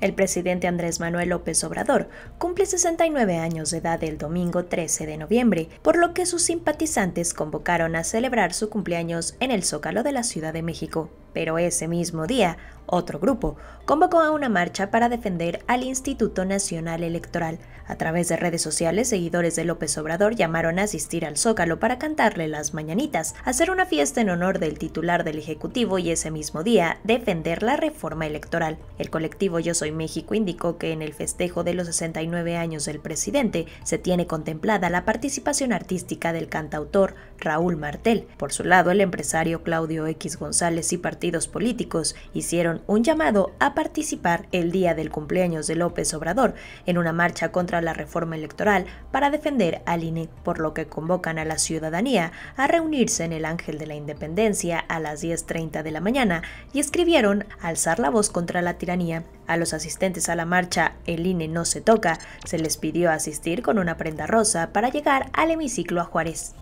El presidente Andrés Manuel López Obrador cumple 69 años de edad el domingo 13 de noviembre, por lo que sus simpatizantes convocaron a celebrar su cumpleaños en el Zócalo de la Ciudad de México pero ese mismo día, otro grupo convocó a una marcha para defender al Instituto Nacional Electoral. A través de redes sociales, seguidores de López Obrador llamaron a asistir al Zócalo para cantarle las mañanitas, hacer una fiesta en honor del titular del Ejecutivo y ese mismo día defender la reforma electoral. El colectivo Yo Soy México indicó que en el festejo de los 69 años del presidente se tiene contemplada la participación artística del cantautor Raúl Martel. Por su lado, el empresario Claudio X González y partidos políticos hicieron un llamado a participar el día del cumpleaños de López Obrador en una marcha contra la reforma electoral para defender al INE, por lo que convocan a la ciudadanía a reunirse en el Ángel de la Independencia a las 10.30 de la mañana y escribieron alzar la voz contra la tiranía. A los asistentes a la marcha El INE no se toca, se les pidió asistir con una prenda rosa para llegar al hemiciclo a Juárez.